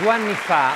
Due anni fa,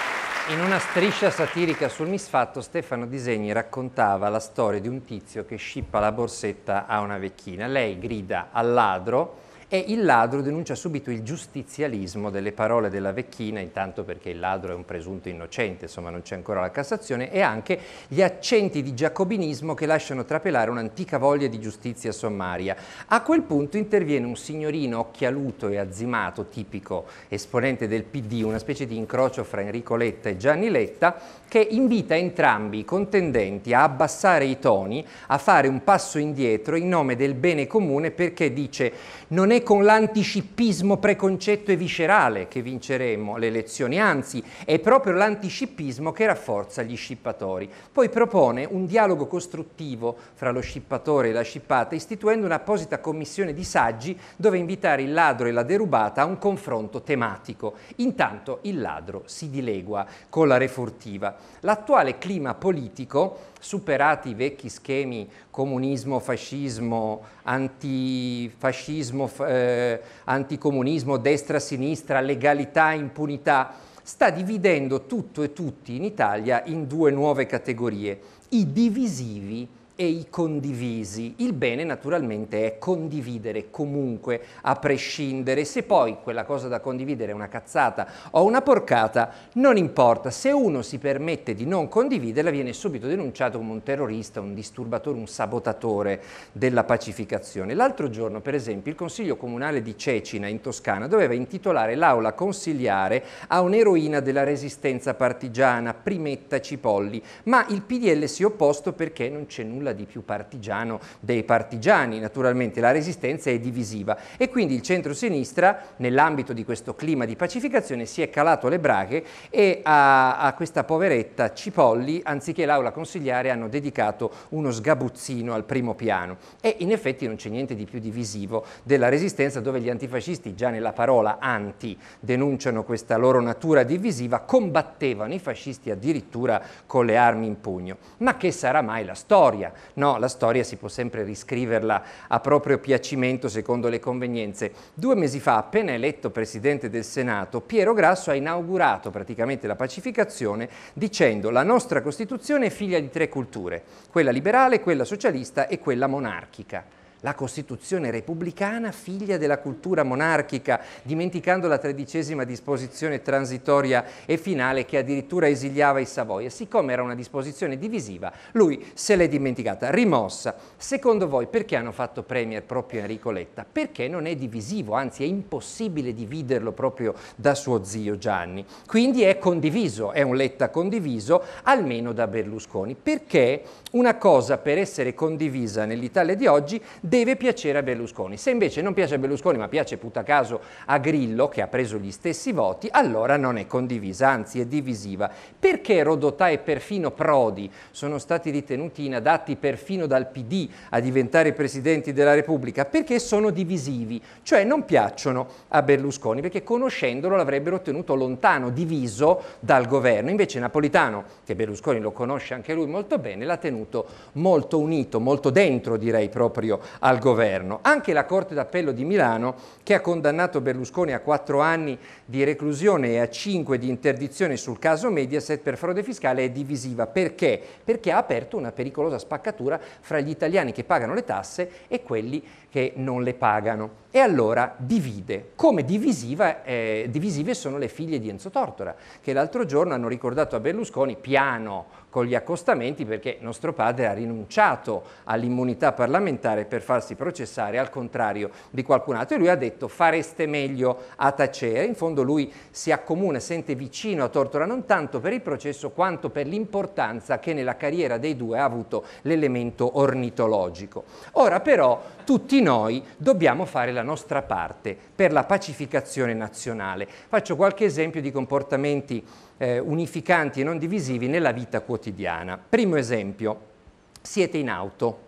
in una striscia satirica sul misfatto, Stefano Disegni raccontava la storia di un tizio che scippa la borsetta a una vecchina. Lei grida al ladro e il ladro denuncia subito il giustizialismo delle parole della vecchina, intanto perché il ladro è un presunto innocente, insomma non c'è ancora la Cassazione, e anche gli accenti di giacobinismo che lasciano trapelare un'antica voglia di giustizia sommaria. A quel punto interviene un signorino occhialuto e azzimato, tipico esponente del PD, una specie di incrocio fra Enrico Letta e Gianni Letta, che invita entrambi i contendenti a abbassare i toni, a fare un passo indietro in nome del bene comune perché dice non è è con l'anticipismo preconcetto e viscerale che vinceremo le elezioni, anzi è proprio l'anticipismo che rafforza gli scippatori. Poi propone un dialogo costruttivo fra lo scippatore e la scippata, istituendo un'apposita commissione di saggi dove invitare il ladro e la derubata a un confronto tematico. Intanto il ladro si dilegua con la refurtiva. L'attuale clima politico superati i vecchi schemi comunismo, fascismo, antifascismo, eh, anticomunismo, destra-sinistra, legalità, impunità, sta dividendo tutto e tutti in Italia in due nuove categorie, i divisivi e i condivisi. Il bene naturalmente è condividere comunque, a prescindere. Se poi quella cosa da condividere è una cazzata o una porcata, non importa. Se uno si permette di non condividerla, viene subito denunciato come un terrorista, un disturbatore, un sabotatore della pacificazione. L'altro giorno, per esempio, il Consiglio Comunale di Cecina, in Toscana, doveva intitolare l'aula consiliare a un'eroina della resistenza partigiana, Primetta Cipolli, ma il PDL si è opposto perché non c'è nulla nulla di più partigiano dei partigiani, naturalmente la resistenza è divisiva e quindi il centro-sinistra nell'ambito di questo clima di pacificazione si è calato le braghe e a, a questa poveretta Cipolli anziché l'aula consigliare hanno dedicato uno sgabuzzino al primo piano e in effetti non c'è niente di più divisivo della resistenza dove gli antifascisti già nella parola anti denunciano questa loro natura divisiva, combattevano i fascisti addirittura con le armi in pugno. Ma che sarà mai la storia No, la storia si può sempre riscriverla a proprio piacimento secondo le convenienze. Due mesi fa, appena eletto Presidente del Senato, Piero Grasso ha inaugurato praticamente la pacificazione dicendo la nostra Costituzione è figlia di tre culture, quella liberale, quella socialista e quella monarchica la Costituzione repubblicana, figlia della cultura monarchica, dimenticando la tredicesima disposizione transitoria e finale che addirittura esiliava i Savoia. Siccome era una disposizione divisiva, lui se l'è dimenticata, rimossa. Secondo voi perché hanno fatto premier proprio Enrico Letta? Perché non è divisivo, anzi è impossibile dividerlo proprio da suo zio Gianni. Quindi è condiviso, è un Letta condiviso, almeno da Berlusconi. Perché una cosa per essere condivisa nell'Italia di oggi deve deve piacere a Berlusconi. Se invece non piace a Berlusconi ma piace putacaso a Grillo, che ha preso gli stessi voti, allora non è condivisa, anzi è divisiva. Perché Rodotà e perfino Prodi sono stati ritenuti inadatti perfino dal PD a diventare presidenti della Repubblica? Perché sono divisivi, cioè non piacciono a Berlusconi, perché conoscendolo l'avrebbero tenuto lontano, diviso dal governo. Invece Napolitano, che Berlusconi lo conosce anche lui molto bene, l'ha tenuto molto unito, molto dentro direi proprio al governo. Anche la Corte d'Appello di Milano, che ha condannato Berlusconi a quattro anni di reclusione e a cinque di interdizione sul caso Mediaset per frode fiscale, è divisiva. Perché? Perché ha aperto una pericolosa spaccatura fra gli italiani che pagano le tasse e quelli che non le pagano. E allora divide. Come divisiva, eh, divisive sono le figlie di Enzo Tortora, che l'altro giorno hanno ricordato a Berlusconi piano con gli accostamenti perché nostro padre ha rinunciato all'immunità parlamentare per farsi processare al contrario di qualcun altro e lui ha detto fareste meglio a tacere, in fondo lui si accomuna, sente vicino a Tortora non tanto per il processo quanto per l'importanza che nella carriera dei due ha avuto l'elemento ornitologico. Ora però tutti noi dobbiamo fare la nostra parte per la pacificazione nazionale. Faccio qualche esempio di comportamenti eh, unificanti e non divisivi nella vita quotidiana. Primo esempio, siete in auto,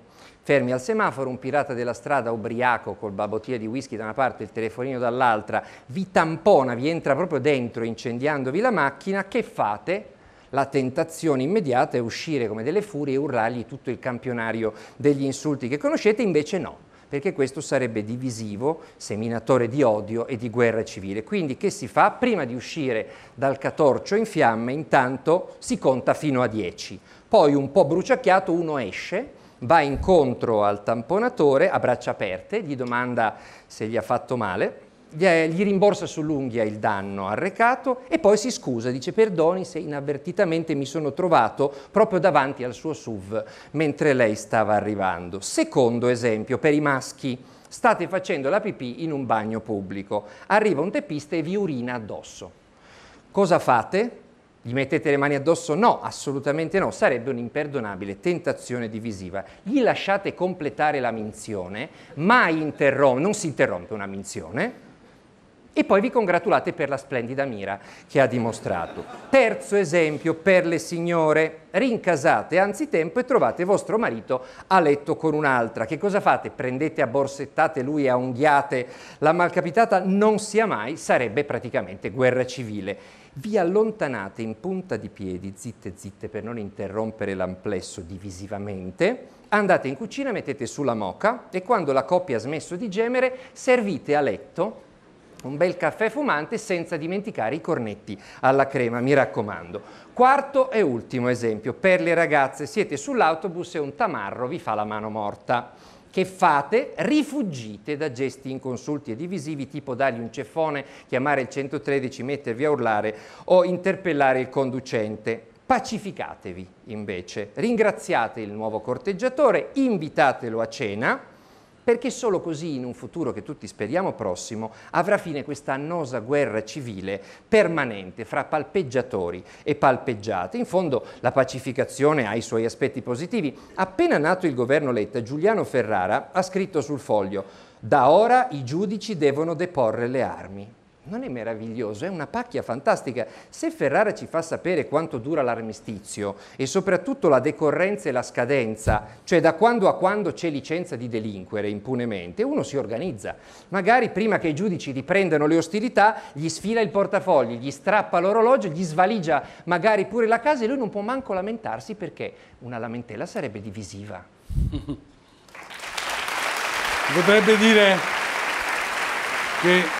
fermi al semaforo, un pirata della strada ubriaco col babotia di whisky da una parte e il telefonino dall'altra, vi tampona, vi entra proprio dentro incendiandovi la macchina, che fate? La tentazione immediata è uscire come delle furie e urlargli tutto il campionario degli insulti che conoscete, invece no perché questo sarebbe divisivo, seminatore di odio e di guerra civile. Quindi che si fa? Prima di uscire dal catorcio in fiamme, intanto si conta fino a 10. Poi un po' bruciacchiato uno esce, va incontro al tamponatore a braccia aperte, gli domanda se gli ha fatto male, gli rimborsa sull'unghia il danno arrecato e poi si scusa, dice perdoni se inavvertitamente mi sono trovato proprio davanti al suo SUV mentre lei stava arrivando. Secondo esempio, per i maschi, state facendo la pipì in un bagno pubblico, arriva un teppista e vi urina addosso. Cosa fate? Gli mettete le mani addosso? No, assolutamente no, sarebbe un'imperdonabile tentazione divisiva. Gli lasciate completare la minzione, mai interrom- non si interrompe una minzione, e poi vi congratulate per la splendida mira che ha dimostrato. Terzo esempio per le signore, rincasate anzitempo e trovate vostro marito a letto con un'altra. Che cosa fate? Prendete a borsettate lui e a unghiate, la malcapitata non sia mai, sarebbe praticamente guerra civile vi allontanate in punta di piedi, zitte zitte per non interrompere l'amplesso divisivamente, andate in cucina, mettete sulla moca e quando la coppia ha smesso di gemere servite a letto un bel caffè fumante senza dimenticare i cornetti alla crema, mi raccomando. Quarto e ultimo esempio, per le ragazze siete sull'autobus e un tamarro vi fa la mano morta che fate, Rifuggite da gesti inconsulti e divisivi tipo dargli un ceffone, chiamare il 113, mettervi a urlare o interpellare il conducente. Pacificatevi invece, ringraziate il nuovo corteggiatore, invitatelo a cena perché solo così in un futuro che tutti speriamo prossimo avrà fine questa annosa guerra civile permanente fra palpeggiatori e palpeggiate. In fondo la pacificazione ha i suoi aspetti positivi. Appena nato il governo Letta, Giuliano Ferrara ha scritto sul foglio da ora i giudici devono deporre le armi. Non è meraviglioso, è una pacchia fantastica. Se Ferrara ci fa sapere quanto dura l'armistizio e soprattutto la decorrenza e la scadenza, cioè da quando a quando c'è licenza di delinquere impunemente, uno si organizza. Magari prima che i giudici riprendano le ostilità, gli sfila il portafoglio, gli strappa l'orologio, gli svaligia magari pure la casa e lui non può manco lamentarsi perché una lamentela sarebbe divisiva. Potrebbe dire che